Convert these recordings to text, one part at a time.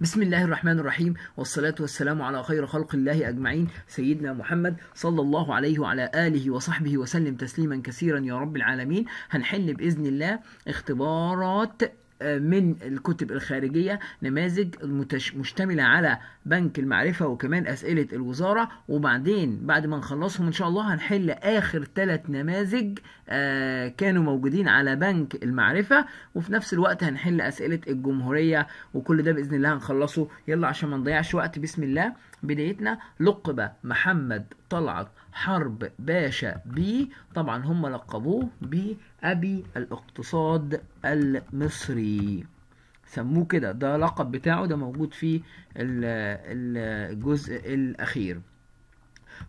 بسم الله الرحمن الرحيم والصلاة والسلام على خير خلق الله أجمعين سيدنا محمد صلى الله عليه وعلى آله وصحبه وسلم تسليما كثيرا يا رب العالمين هنحل بإذن الله اختبارات من الكتب الخارجية نماذج مشتملة على بنك المعرفة وكمان أسئلة الوزارة وبعدين بعد ما نخلصهم إن شاء الله هنحل آخر ثلاث نماذج آه، كانوا موجودين على بنك المعرفة وفي نفس الوقت هنحل أسئلة الجمهورية وكل ده بإذن الله هنخلصه يلا عشان ما نضيعش وقت بسم الله بدايتنا لقب محمد طلعت حرب باشا بي طبعا هم لقبوه بي أبي الاقتصاد المصري سموه كده ده لقب بتاعه ده موجود في الجزء الأخير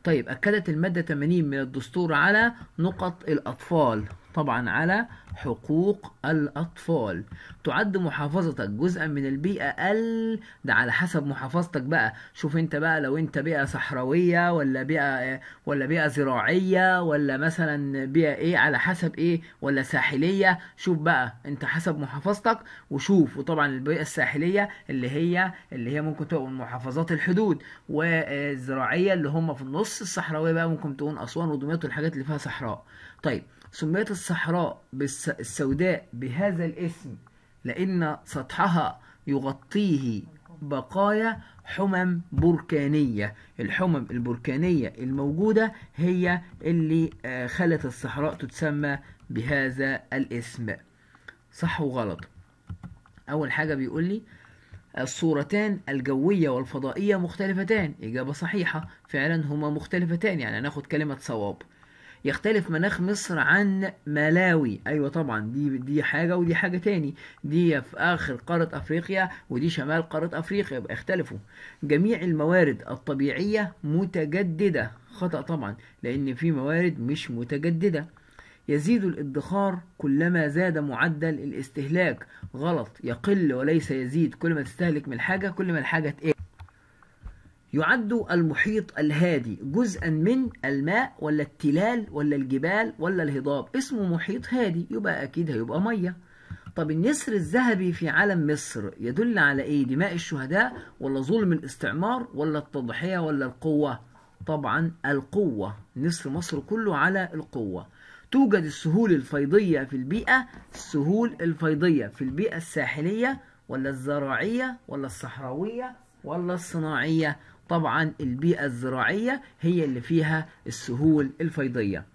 طيب أكدت المادة 80 من الدستور على نقط الأطفال طبعا على حقوق الأطفال تعد محافظتك جزءا من البيئة ال ده على حسب محافظتك بقى شوف انت بقى لو انت بيئة صحراوية ولا بيئة ولا بيئة زراعية ولا مثلا بيئة ايه على حسب ايه ولا ساحلية شوف بقى انت حسب محافظتك وشوف وطبعا البيئة الساحلية اللي هي اللي هي ممكن تبقى من محافظات الحدود والزراعية اللي هم في النص الصحراوية بقى ممكن تكون أسوان ودمياط والحاجات اللي فيها صحراء طيب سميت الصحراء السوداء بهذا الاسم لأن سطحها يغطيه بقايا حمم بركانية الحمم البركانية الموجودة هي اللي آه، خلت الصحراء تتسمى بهذا الاسم صح وغلط أول حاجة بيقول لي الصورتان الجوية والفضائية مختلفتان إجابة صحيحة فعلا هما مختلفتان يعني هناخد كلمة صواب يختلف مناخ مصر عن ملاوي ايوه طبعا دي دي حاجه ودي حاجه تاني دي في اخر قاره افريقيا ودي شمال قاره افريقيا يبقى اختلفوا جميع الموارد الطبيعيه متجدده خطا طبعا لان في موارد مش متجدده يزيد الادخار كلما زاد معدل الاستهلاك غلط يقل وليس يزيد كل ما تستهلك من الحاجه كل ما الحاجه تقل يعد المحيط الهادي جزءا من الماء ولا التلال ولا الجبال ولا الهضاب اسمه محيط هادي يبقى أكيد هيبقى مية طب النسر الذهبي في عالم مصر يدل على إيه دماء الشهداء ولا ظلم الاستعمار ولا التضحية ولا القوة طبعا القوة نسر مصر كله على القوة توجد السهول الفيضية في البيئة السهول الفيضية في البيئة الساحلية ولا الزراعية ولا الصحراوية ولا الصناعية طبعا البيئة الزراعية هي اللي فيها السهول الفيضية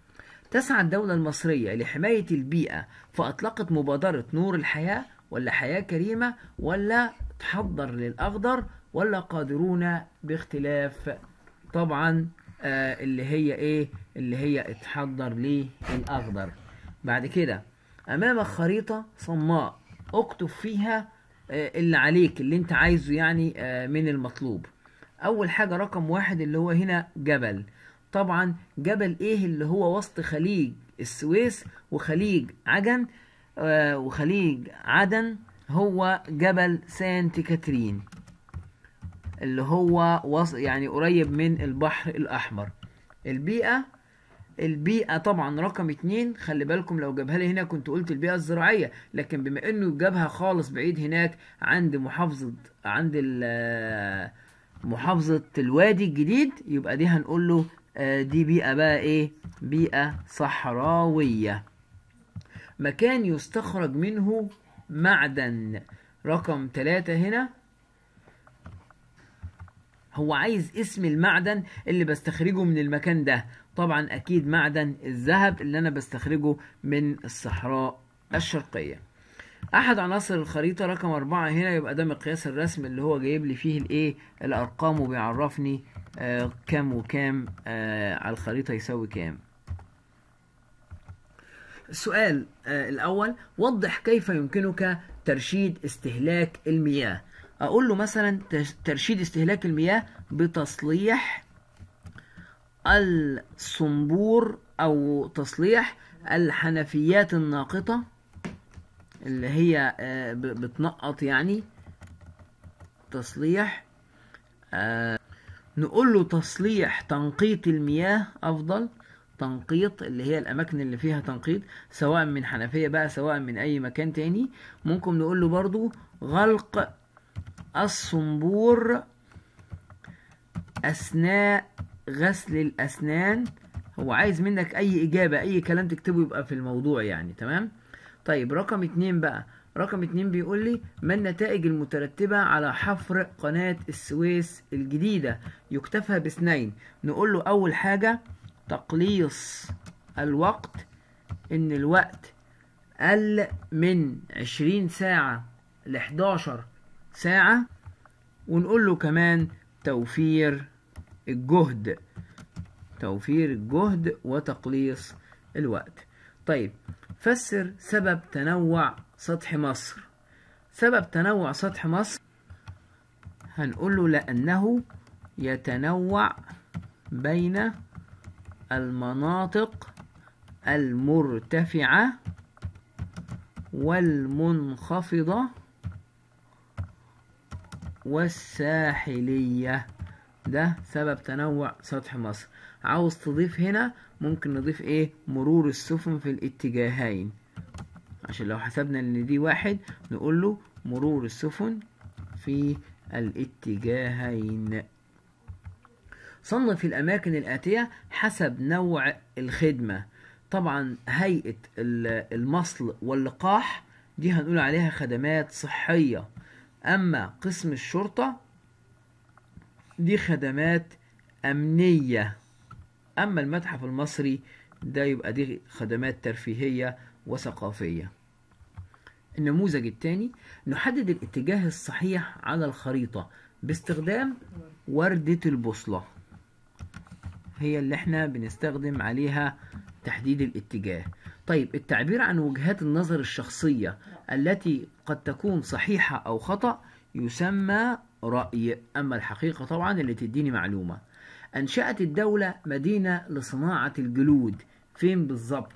تسعى الدولة المصرية لحماية البيئة فأطلقت مبادرة نور الحياة ولا حياة كريمة ولا تحضر للأخضر ولا قادرون باختلاف طبعا آه اللي هي ايه اللي هي اتحضر للأخضر بعد كده أمامك خريطة صماء اكتب فيها آه اللي عليك اللي انت عايزه يعني آه من المطلوب أول حاجة رقم واحد اللي هو هنا جبل طبعا جبل إيه اللي هو وسط خليج السويس وخليج عجن آه، وخليج عدن هو جبل سانت كاترين اللي هو وص... يعني قريب من البحر الأحمر البيئة البيئة طبعا رقم اتنين خلي بالكم لو جابها لي هنا كنت قلت البيئة الزراعية لكن بما انه جابها خالص بعيد هناك عند محافظة عند ال محافظة الوادي الجديد يبقى دي هنقول له آه، دي بيئة بقى ايه بيئة صحراوية مكان يستخرج منه معدن رقم ثلاثة هنا هو عايز اسم المعدن اللي بستخرجه من المكان ده طبعا اكيد معدن الذهب اللي انا بستخرجه من الصحراء الشرقيه احد عناصر الخريطة رقم اربعة هنا يبقى ده مقياس الرسم اللي هو جايب لي فيه الايه الارقام وبيعرفني آه كام وكام آه على الخريطة يساوي كام السؤال آه الاول وضح كيف يمكنك ترشيد استهلاك المياه اقول له مثلا ترشيد استهلاك المياه بتصليح الصنبور او تصليح الحنفيات الناقطة اللي هي آه، بتنقط يعني تصليح آه، نقول له تصليح تنقيط المياه افضل تنقيط اللي هي الاماكن اللي فيها تنقيط سواء من حنفيه بقى سواء من اي مكان تاني ممكن نقول له برضو غلق الصنبور اثناء غسل الاسنان هو عايز منك اي اجابه اي كلام تكتبه يبقى في الموضوع يعني تمام طيب رقم اتنين بقى رقم اتنين بيقول لي ما النتائج المترتبة على حفر قناة السويس الجديدة يكتفى باثنين نقول له أول حاجة تقليص الوقت إن الوقت قل من عشرين ساعة لحداشر ساعة ونقول له كمان توفير الجهد توفير الجهد وتقليص الوقت طيب فسر سبب تنوع سطح مصر سبب تنوع سطح مصر هنقول له لأنه يتنوع بين المناطق المرتفعة والمنخفضة والساحلية ده سبب تنوع سطح مصر عاوز تضيف هنا ممكن نضيف ايه مرور السفن في الاتجاهين عشان لو حسبنا ان دي واحد نقول له مرور السفن في الاتجاهين صنف الأماكن الآتية حسب نوع الخدمة طبعا هيئة المصل واللقاح دي هنقول عليها خدمات صحية أما قسم الشرطة دي خدمات أمنية أما المتحف المصري ده يبقى دي خدمات ترفيهية وثقافية النموذج الثاني نحدد الاتجاه الصحيح على الخريطة باستخدام وردة البوصلة هي اللي احنا بنستخدم عليها تحديد الاتجاه طيب التعبير عن وجهات النظر الشخصية التي قد تكون صحيحة أو خطأ يسمى رأي أما الحقيقة طبعا اللي تديني معلومة أنشأت الدولة مدينة لصناعة الجلود فين بالظبط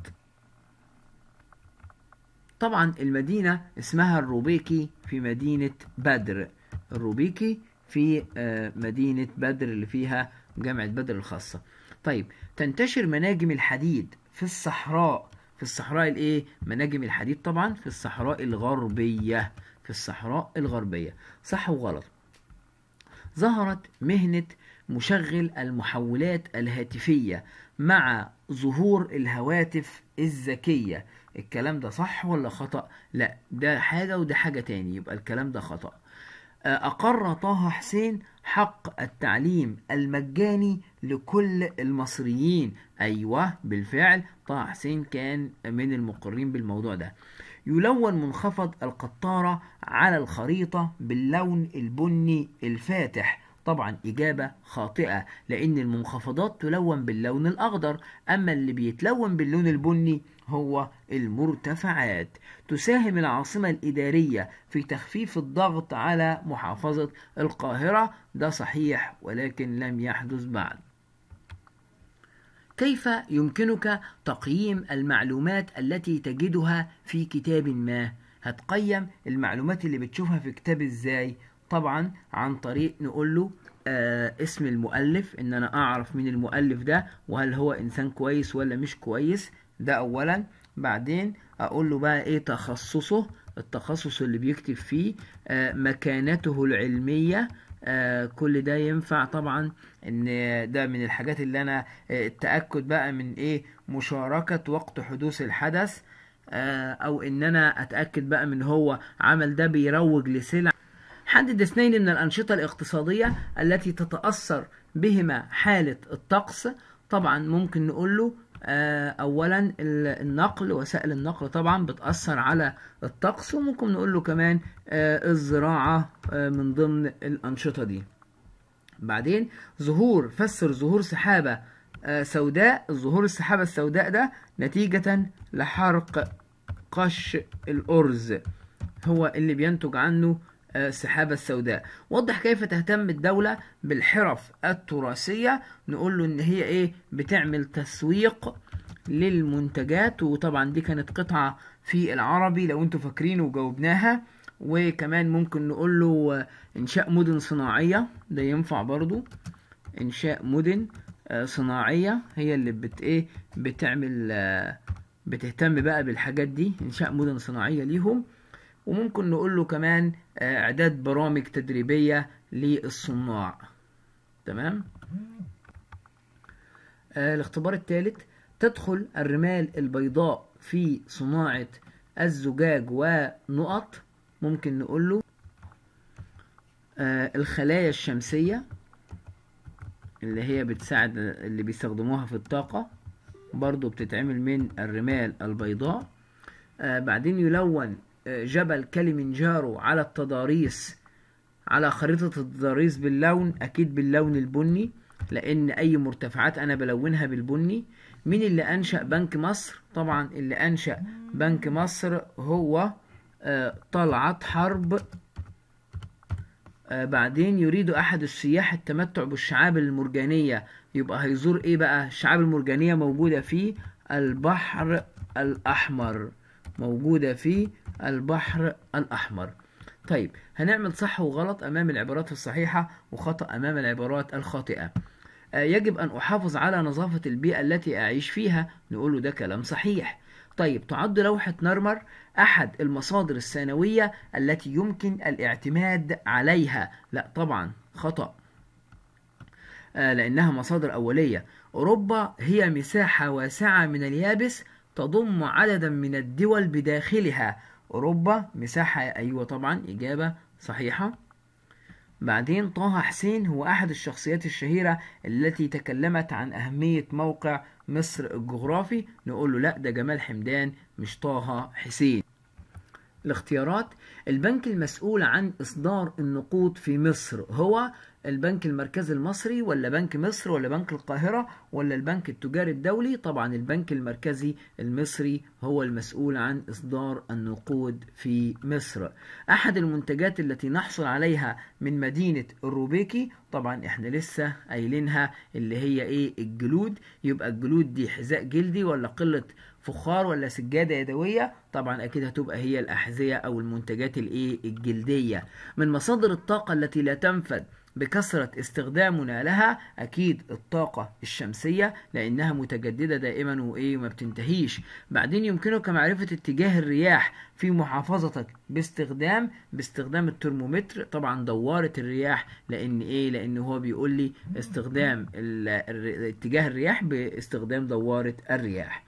طبعا المدينة اسمها الروبيكي في مدينة بدر الروبيكي في آه، مدينة بدر اللي فيها جامعة بدر الخاصة طيب تنتشر مناجم الحديد في الصحراء في الصحراء الايه مناجم الحديد طبعا في الصحراء الغربية في الصحراء الغربية صح وغلط ظهرت مهنة مشغل المحولات الهاتفية مع ظهور الهواتف الذكية الكلام ده صح ولا خطأ؟ لا ده حاجة وده حاجة تاني يبقى الكلام ده خطأ آه، أقر طه حسين حق التعليم المجاني لكل المصريين أيوة بالفعل طه حسين كان من المقرين بالموضوع ده يلون منخفض القطارة على الخريطة باللون البني الفاتح طبعا إجابة خاطئة لأن المنخفضات تلون باللون الأخضر أما اللي بيتلون باللون البني هو المرتفعات تساهم العاصمة الإدارية في تخفيف الضغط على محافظة القاهرة ده صحيح ولكن لم يحدث بعد كيف يمكنك تقييم المعلومات التي تجدها في كتاب ما؟ هتقيم المعلومات اللي بتشوفها في كتاب ازاي؟ طبعا عن طريق نقول له آه اسم المؤلف ان انا اعرف مين المؤلف ده وهل هو انسان كويس ولا مش كويس ده اولا بعدين اقول له بقى ايه تخصصه التخصص اللي بيكتب فيه آه مكانته العلميه آه كل ده ينفع طبعا ان ده من الحاجات اللي انا آه التاكد بقى من ايه مشاركه وقت حدوث الحدث آه او ان انا اتاكد بقى من هو عمل ده بيروج لسلع حدد اثنين من الأنشطة الاقتصادية التي تتأثر بهما حالة الطقس طبعا ممكن نقول له آه، اولا النقل وسائل النقل طبعا بتاثر على الطقس وممكن نقول له كمان آه، الزراعه آه، من ضمن الانشطه دي بعدين ظهور فسر ظهور سحابه سوداء ظهور السحابه السوداء ده نتيجه لحرق قش الارز هو اللي بينتج عنه السحابة السوداء وضح كيف تهتم الدولة بالحرف التراثية نقول له ان هي ايه بتعمل تسويق للمنتجات وطبعا دي كانت قطعة في العربي لو انتوا فاكرين وجاوبناها وكمان ممكن نقول له انشاء مدن صناعية ده ينفع برضو انشاء مدن آه، صناعية هي اللي بت ايه بتعمل آه، بتهتم بقى بالحاجات دي انشاء مدن صناعية ليهم وممكن نقول له كمان آه، اعداد برامج تدريبية للصناع تمام آه، الاختبار الثالث تدخل الرمال البيضاء في صناعة الزجاج ونقط ممكن نقول له آه، الخلايا الشمسية اللي هي بتساعد اللي بيستخدموها في الطاقة برضو بتتعمل من الرمال البيضاء بعدين يلون جبل كليمنجارو على التضاريس على خريطة التضاريس باللون أكيد باللون البني لأن أي مرتفعات أنا بلونها بالبني مين اللي أنشأ بنك مصر؟ طبعا اللي أنشأ بنك مصر هو آه، طلعت حرب آه، بعدين يريد أحد السياح التمتع بالشعاب المرجانية يبقى هيزور إيه بقى؟ الشعاب المرجانية موجودة في البحر الأحمر موجودة في البحر الأحمر طيب هنعمل صح وغلط أمام العبارات الصحيحة وخطأ أمام العبارات الخاطئة آه، يجب أن أحافظ على نظافة البيئة التي أعيش فيها نقوله ده كلام صحيح طيب تعد لوحة نرمر أحد المصادر الثانوية التي يمكن الاعتماد عليها لا طبعا خطأ آه، لأنها مصادر أولية أوروبا هي مساحة واسعة من اليابس تضم عددا من الدول بداخلها أوروبا مساحة أيوة طبعا إجابة صحيحة بعدين طه حسين هو أحد الشخصيات الشهيرة التي تكلمت عن أهمية موقع مصر الجغرافي نقول له لا ده جمال حمدان مش طه حسين الاختيارات البنك المسؤول عن إصدار النقود في مصر هو البنك المركزي المصري ولا بنك مصر ولا بنك القاهرة ولا البنك التجاري الدولي طبعا البنك المركزي المصري هو المسؤول عن إصدار النقود في مصر أحد المنتجات التي نحصل عليها من مدينة الروبيكي طبعا احنا لسه قايلينها اللي هي ايه الجلود يبقى الجلود دي حذاء جلدي ولا قلة فخار ولا سجادة يدوية طبعا اكيد هتبقى هي الاحذية او المنتجات الايه الجلدية من مصادر الطاقة التي لا تنفذ بكثرة استخدامنا لها أكيد الطاقة الشمسية لأنها متجددة دائما وإيه ما بتنتهيش بعدين يمكنك معرفة اتجاه الرياح في محافظتك باستخدام باستخدام الترمومتر طبعا دوارة الرياح لأن إيه لأن هو بيقول لي استخدام اتجاه الرياح باستخدام دوارة الرياح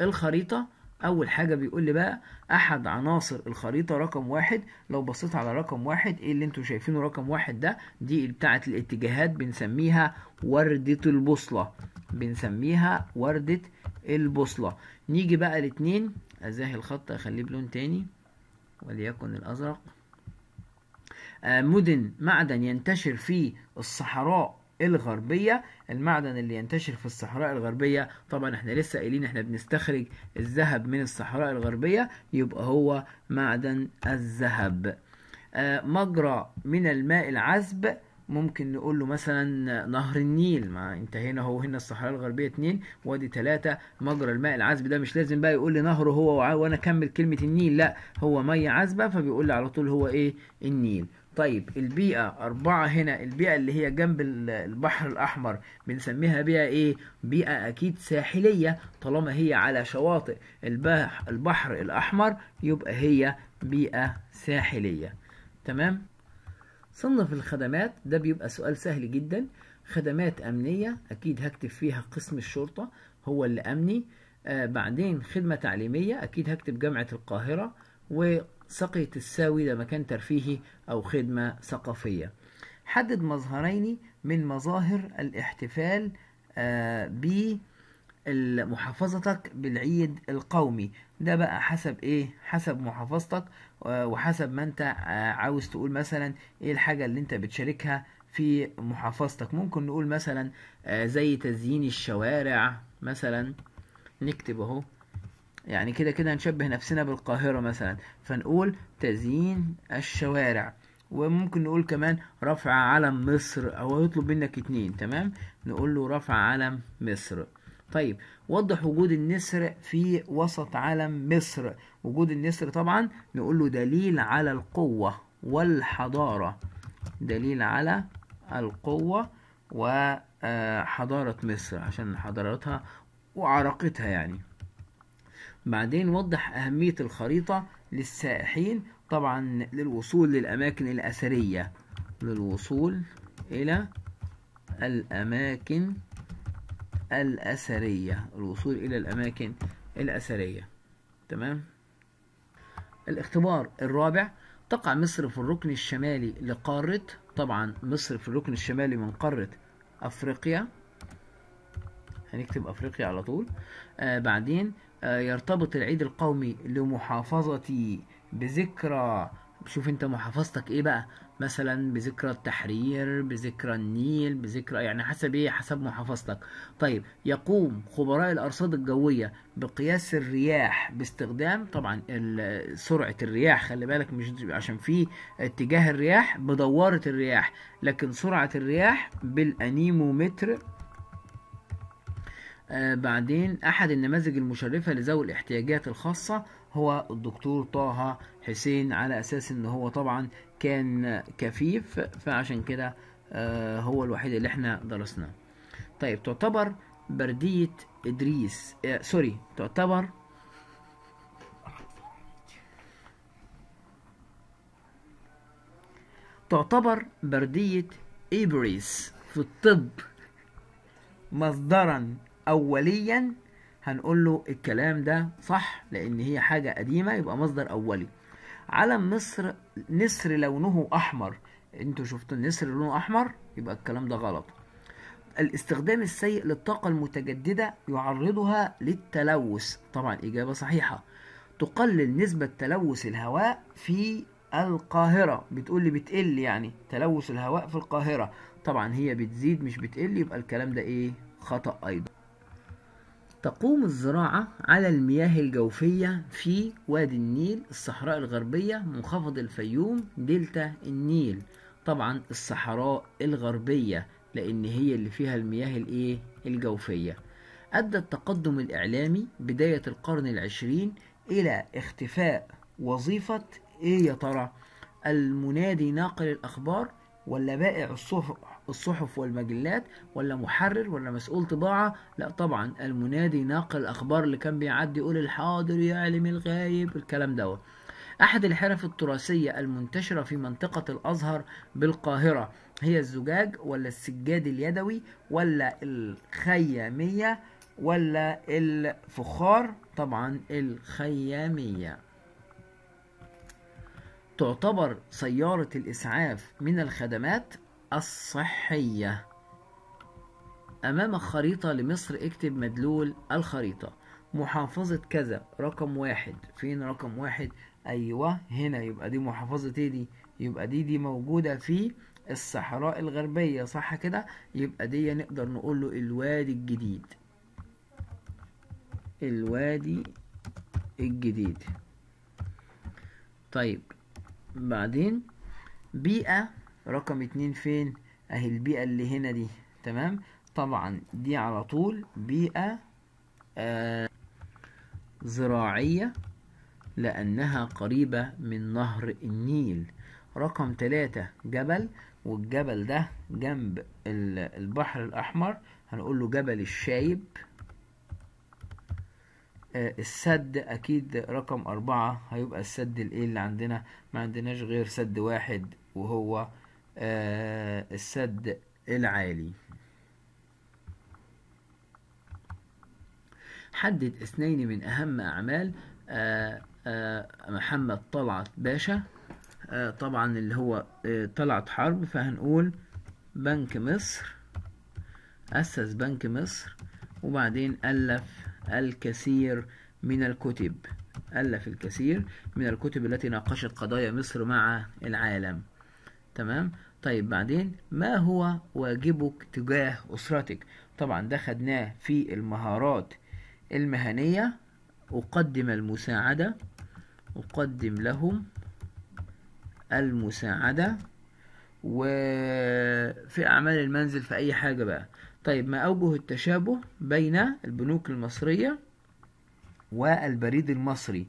الخريطة أول حاجة بيقول لي بقى أحد عناصر الخريطة رقم واحد لو بصيت على رقم واحد إيه اللي أنتوا شايفينه رقم واحد ده دي بتاعة الاتجاهات بنسميها وردة البوصلة بنسميها وردة البوصلة نيجي بقى الاتنين أزاي الخط أخليه بلون تاني وليكن الأزرق آه، مدن معدن ينتشر في الصحراء الغربية المعدن اللي ينتشر في الصحراء الغربية طبعا احنا لسه قايلين احنا بنستخرج الذهب من الصحراء الغربية يبقى هو معدن الذهب آه، مجرى من الماء العذب ممكن نقول له مثلا نهر النيل ما انت هنا هو هنا الصحراء الغربيه اتنين وادي تلاتة مجرى الماء العذب ده مش لازم بقى يقول لي نهر هو وانا اكمل كلمه النيل لا هو ميه عذبه فبيقول لي على طول هو ايه النيل طيب البيئة أربعة هنا البيئة اللي هي جنب البحر الأحمر بنسميها بيئة إيه؟ بيئة أكيد ساحلية طالما هي على شواطئ البحر الأحمر يبقى هي بيئة ساحلية تمام؟ صنف الخدمات ده بيبقى سؤال سهل جدا خدمات أمنية أكيد هكتب فيها قسم الشرطة هو اللي أمني آه بعدين خدمة تعليمية أكيد هكتب جامعة القاهرة سقية الساوي ده مكان ترفيهي أو خدمة ثقافية حدد مظهرين من مظاهر الاحتفال آه، ب محافظتك بالعيد القومي ده بقى حسب ايه حسب محافظتك وحسب ما انت آه، عاوز تقول مثلا ايه الحاجة اللي انت بتشاركها في محافظتك ممكن نقول مثلا آه، زي تزيين الشوارع مثلا نكتب اهو يعني كده كده نشبه نفسنا بالقاهرة مثلا فنقول تزيين الشوارع وممكن نقول كمان رفع علم مصر او يطلب منك اتنين تمام نقول له رفع علم مصر طيب وضح وجود النسر في وسط علم مصر وجود النسر طبعا نقول له دليل على القوة والحضارة دليل على القوة وحضارة آه، مصر عشان حضارتها وعراقتها يعني بعدين وضح أهمية الخريطة للسائحين طبعا للوصول للأماكن الأثرية للوصول إلى الأماكن الأثرية الوصول إلى الأماكن الأثرية تمام الاختبار الرابع تقع مصر في الركن الشمالي لقارة طبعا مصر في الركن الشمالي من قارة أفريقيا هنكتب أفريقيا على طول آه بعدين آه، يرتبط العيد القومي لمحافظتي بذكرى شوف انت محافظتك ايه بقى مثلا بذكرى التحرير بذكرى النيل بذكرى يعني حسب ايه حسب محافظتك طيب يقوم خبراء الارصاد الجويه بقياس الرياح باستخدام طبعا سرعه الرياح خلي بالك مش عشان في اتجاه الرياح بدوره الرياح لكن سرعه الرياح بالانيمومتر آه، بعدين أحد النماذج المشرفة لذوي الاحتياجات الخاصة هو الدكتور طه حسين على أساس إن هو طبعا كان كفيف فعشان كده آه، هو الوحيد اللي احنا درسناه طيب تعتبر بردية إدريس آه، سوري تعتبر تعتبر بردية إبريس في الطب مصدرا أوليا هنقول له الكلام ده صح لأن هي حاجة قديمة يبقى مصدر أولي علم مصر نسر لونه أحمر انتوا شفتوا النسر لونه أحمر يبقى الكلام ده غلط الاستخدام السيء للطاقة المتجددة يعرضها للتلوث طبعا إجابة صحيحة تقلل نسبة تلوث الهواء في القاهرة بتقول لي بتقل يعني تلوث الهواء في القاهرة طبعا هي بتزيد مش بتقل يبقى الكلام ده ايه خطأ أيضا تقوم الزراعة على المياه الجوفية في وادي النيل الصحراء الغربية منخفض الفيوم دلتا النيل طبعا الصحراء الغربية لأن هي اللي فيها المياه الإيه الجوفية أدى التقدم الإعلامي بداية القرن العشرين إلى اختفاء وظيفة إيه يا ترى المنادي ناقل الأخبار ولا بائع الصحف الصحف والمجلات ولا محرر ولا مسؤول طباعة لا طبعا المنادي ناقل الأخبار اللي كان بيعدي يقول الحاضر يعلم الغايب الكلام دوت أحد الحرف التراثية المنتشرة في منطقة الأزهر بالقاهرة هي الزجاج ولا السجاد اليدوي ولا الخيامية ولا الفخار طبعا الخيامية تعتبر سيارة الإسعاف من الخدمات الصحية أمام خريطة لمصر اكتب مدلول الخريطة محافظة كذا رقم واحد فين رقم واحد أيوة هنا يبقى دي محافظة ايه دي يبقى دي دي موجودة في الصحراء الغربية صح كده يبقى دي نقدر نقول له الوادي الجديد الوادي الجديد طيب بعدين بيئة رقم اتنين فين اهي البيئة اللي هنا دي تمام طبعا دي على طول بيئة آه زراعية لأنها قريبة من نهر النيل رقم تلاتة جبل والجبل ده جنب البحر الأحمر هنقول له جبل الشايب آه السد أكيد رقم أربعة هيبقى السد الإيه اللي عندنا ما عندناش غير سد واحد وهو آه، السد العالي حدد اثنين من أهم أعمال آه، آه، محمد طلعت باشا طبعا اللي هو طلعت حرب فهنقول بنك مصر أسس بنك مصر وبعدين ألف الكثير من الكتب ألف الكثير من الكتب التي ناقشت قضايا مصر مع العالم تمام طيب بعدين ما هو واجبك تجاه أسرتك طبعا ده خدناه في المهارات المهنية أقدم المساعدة أقدم لهم المساعدة وفي أعمال المنزل في أي حاجة بقى طيب ما أوجه التشابه بين البنوك المصرية والبريد المصري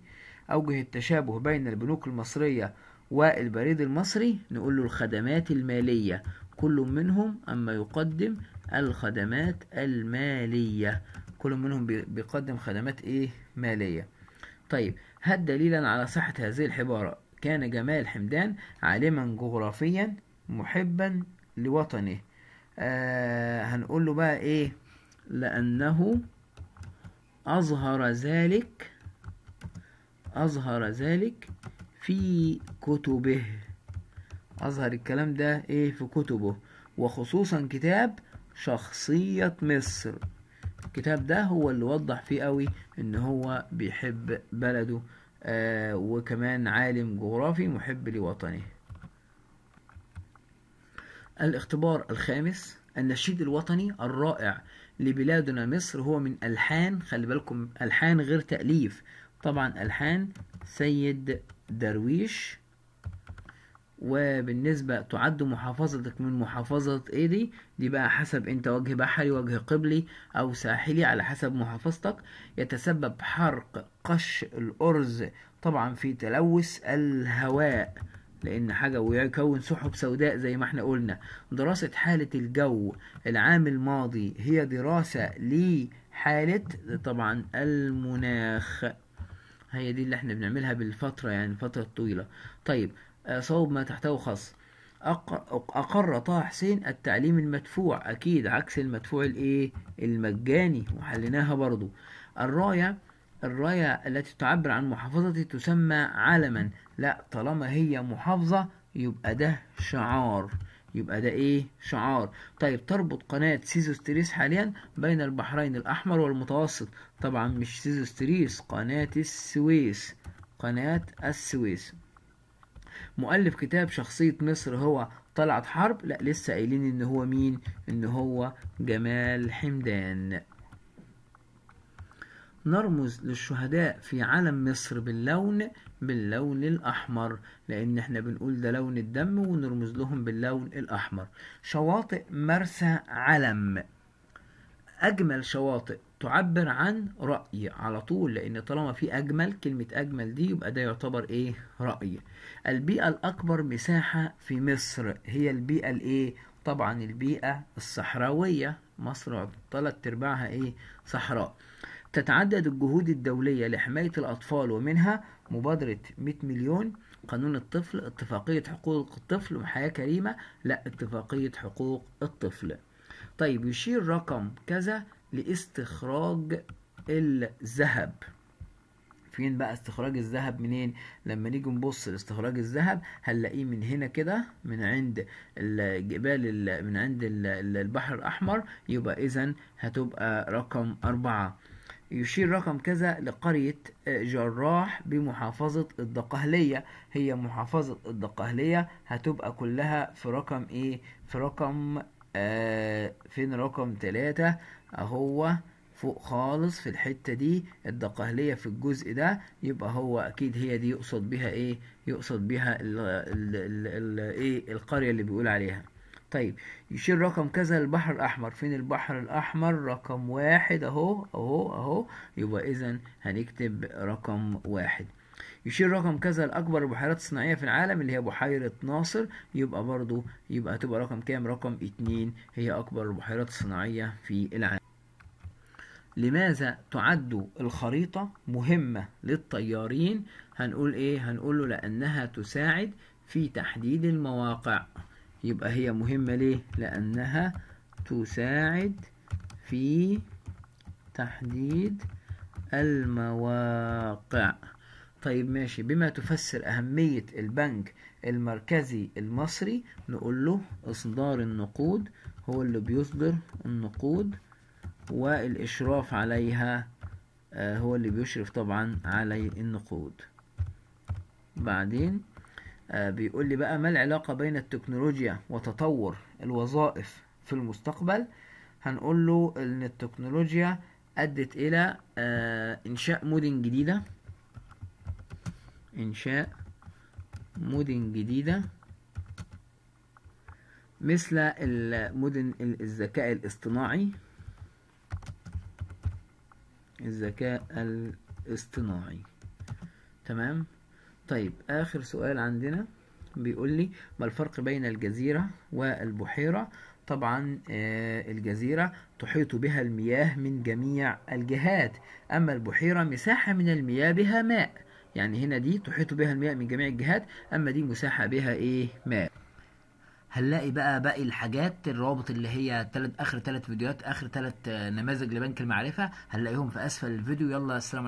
أوجه التشابه بين البنوك المصرية والبريد المصري نقول له الخدمات المالية كل منهم أما يقدم الخدمات المالية كل منهم بيقدم خدمات إيه مالية طيب هل دليلا على صحة هذه العبارة كان جمال حمدان عالما جغرافيا محبا لوطنه آه هنقول له بقى إيه لأنه أظهر ذلك أظهر ذلك في كتبه أظهر الكلام ده إيه في كتبه وخصوصا كتاب شخصية مصر الكتاب ده هو اللي وضح فيه قوي إن هو بيحب بلده آه وكمان عالم جغرافي محب لوطنه الاختبار الخامس النشيد الوطني الرائع لبلادنا مصر هو من ألحان خلي بالكم ألحان غير تأليف طبعا ألحان سيد درويش وبالنسبة تعد محافظتك من محافظة ايه دي دي بقى حسب انت وجه بحري وجه قبلي او ساحلي على حسب محافظتك يتسبب حرق قش الارز طبعا في تلوث الهواء لان حاجة ويكون سحب سوداء زي ما احنا قلنا دراسة حالة الجو العام الماضي هي دراسة لحالة طبعا المناخ هي دي اللي احنا بنعملها بالفترة يعني الفتره الطويله طيب آه، صوب ما تحته خاص أقر طه حسين التعليم المدفوع أكيد عكس المدفوع الإيه المجاني وحليناها برضو الراية الراية التي تعبر عن محافظة تسمى علما لا طالما هي محافظة يبقى ده شعار يبقى ده ايه شعار طيب تربط قناة سيزوستريس حاليا بين البحرين الأحمر والمتوسط طبعا مش سيزوستريس قناة السويس قناة السويس مؤلف كتاب شخصية مصر هو طلعت حرب لا لسه قايلين ان هو مين ان هو جمال حمدان نرمز للشهداء في علم مصر باللون باللون الأحمر لأن احنا بنقول ده لون الدم ونرمز لهم باللون الأحمر شواطئ مرسى علم أجمل شواطئ تعبر عن رأي على طول لأن طالما في أجمل كلمة أجمل دي يبقى ده يعتبر إيه رأي البيئة الأكبر مساحة في مصر هي البيئة الإيه طبعا البيئة الصحراوية مصر ثلاث أرباعها إيه صحراء تتعدد الجهود الدولية لحماية الأطفال ومنها مبادرة 100 مليون قانون الطفل اتفاقية حقوق الطفل وحياة كريمة لا اتفاقية حقوق الطفل طيب يشير رقم كذا لاستخراج الذهب فين بقى استخراج الذهب منين لما نيجي نبص لاستخراج الذهب هنلاقيه من هنا كده من عند الجبال من عند البحر الاحمر يبقى اذا هتبقى رقم أربعة يشير رقم كذا لقرية آه، جراح بمحافظة الدقهلية هي محافظة الدقهلية هتبقى كلها في رقم ايه في رقم آه فين رقم تلاتة اهو فوق خالص في الحتة دي الدقهلية في الجزء ده يبقى هو أكيد هي دي يقصد بها إيه يقصد بها ال الـ الـ الـ الـ إيه؟ القرية اللي بيقول عليها طيب يشير رقم كذا للبحر الأحمر فين البحر الأحمر رقم واحد أهو أهو أهو يبقى إذا هنكتب رقم واحد يشير رقم كذا لأكبر البحيرات الصناعية في العالم اللي هي بحيرة ناصر يبقى برضو يبقى هتبقى رقم كام رقم اتنين هي أكبر البحيرات الصناعية في العالم لماذا تعد الخريطة مهمة للطيارين هنقول ايه هنقول لأنها تساعد في تحديد المواقع يبقى هي مهمة ليه؟ لأنها تساعد في تحديد المواقع طيب ماشي بما تفسر أهمية البنك المركزي المصري نقول له إصدار النقود هو اللي بيصدر النقود والإشراف عليها آه، هو اللي بيشرف طبعا على النقود بعدين آه، بيقول لي بقى ما العلاقة بين التكنولوجيا وتطور الوظائف في المستقبل هنقول له ان التكنولوجيا ادت الى آه، انشاء مدن جديدة انشاء مدن جديدة مثل المدن الذكاء الاصطناعي الذكاء الاصطناعي تمام طيب آخر سؤال عندنا بيقول لي ما الفرق بين الجزيرة والبحيرة طبعا آه، الجزيرة تحيط بها المياه من جميع الجهات أما البحيرة مساحة من المياه بها ماء يعني هنا دي تحيط بها المياه من جميع الجهات أما دي مساحة بها إيه ماء هنلاقي بقى باقي الحاجات الروابط اللي هي تلت اخر ثلاث فيديوهات اخر ثلاث آه، نماذج لبنك المعرفه هنلاقيهم في اسفل الفيديو يلا السلام